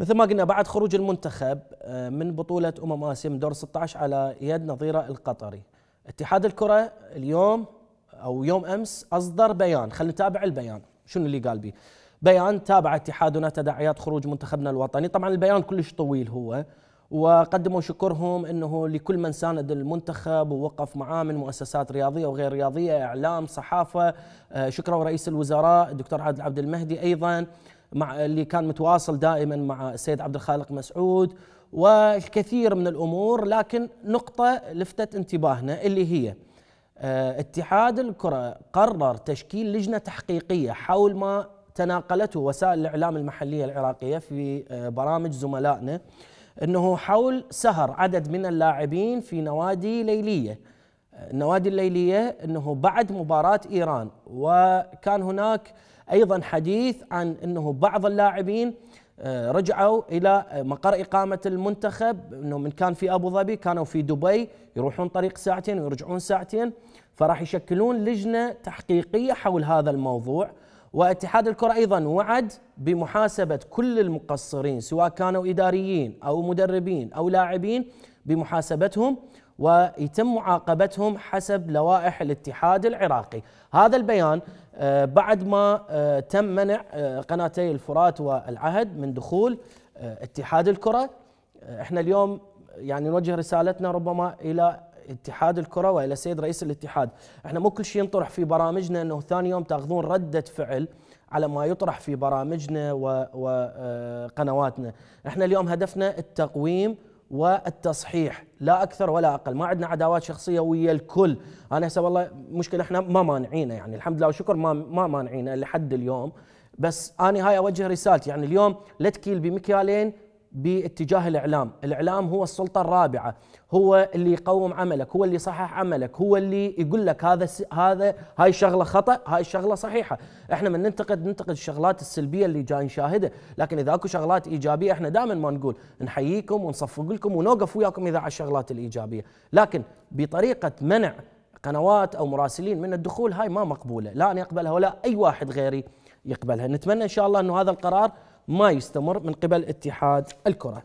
مثل ما قلنا بعد خروج المنتخب آه، من بطولة أمم آسيا من دور 16 على يد نظيره القطري اتحاد الكرة اليوم أو يوم أمس أصدر بيان خلينا نتابع البيان شنو اللي قال بيه بيان تابع اتحادنا تداعيات خروج منتخبنا الوطني طبعا البيان كلش طويل هو وقدموا شكرهم انه لكل من ساند المنتخب ووقف معاه من مؤسسات رياضيه وغير رياضيه اعلام صحافه آه، شكروا رئيس الوزراء الدكتور عادل عبد المهدي ايضا مع اللي كان متواصل دائما مع السيد عبد الخالق مسعود والكثير من الامور لكن نقطه لفتت انتباهنا اللي هي آه، اتحاد الكره قرر تشكيل لجنه تحقيقيه حول ما تناقلته وسائل الاعلام المحليه العراقيه في آه، برامج زملائنا انه حول سهر عدد من اللاعبين في نوادي ليليه النوادي الليليه انه بعد مباراه ايران وكان هناك ايضا حديث عن انه بعض اللاعبين آه، رجعوا الى مقر اقامه المنتخب انه من كان في ابو ظبي كانوا في دبي يروحون طريق ساعتين ويرجعون ساعتين فراح يشكلون لجنه تحقيقيه حول هذا الموضوع واتحاد الكره ايضا وعد بمحاسبه كل المقصرين سواء كانوا اداريين او مدربين او لاعبين بمحاسبتهم ويتم معاقبتهم حسب لوائح الاتحاد العراقي هذا البيان آه، بعد ما آه، تم منع آه، قناتي الفرات والعهد من دخول اتحاد الكرة احنا اليوم يعني نوجه رسالتنا ربما الى اتحاد الكره والى السيد رئيس الاتحاد، احنا مو كل شيء نطرح في برامجنا انه ثاني يوم تاخذون رده فعل على ما يطرح في برامجنا وقنواتنا، احنا اليوم هدفنا التقويم والتصحيح لا اكثر ولا اقل ما عندنا عداوات شخصيه ويا الكل انا هسه والله مشكله احنا ما مانعين يعني الحمد لله وشكر ما ما مانعين لحد اليوم بس انا هاي اوجه رسالتي يعني اليوم لا تكيل بمكيالين باتجاه الاعلام، الاعلام هو السلطه الرابعه، هو اللي يقوم عملك، هو اللي يصحح عملك، هو اللي يقول لك هذا س... هذا هاي الشغله خطا، هاي الشغله صحيحه، احنا من ننتقد ننتقد الشغلات السلبيه اللي جاي نشاهدها، لكن اذا اكو شغلات ايجابيه احنا دائما ما نقول نحييكم ونصفق لكم ونوقف وياكم اذا على الشغلات الايجابيه، لكن بطريقه منع قنوات او مراسلين من الدخول هاي ما مقبوله، لا انا اقبلها ولا اي واحد غيري يقبلها، نتمنى ان شاء الله انه هذا القرار ما يستمر من قبل اتحاد الكره.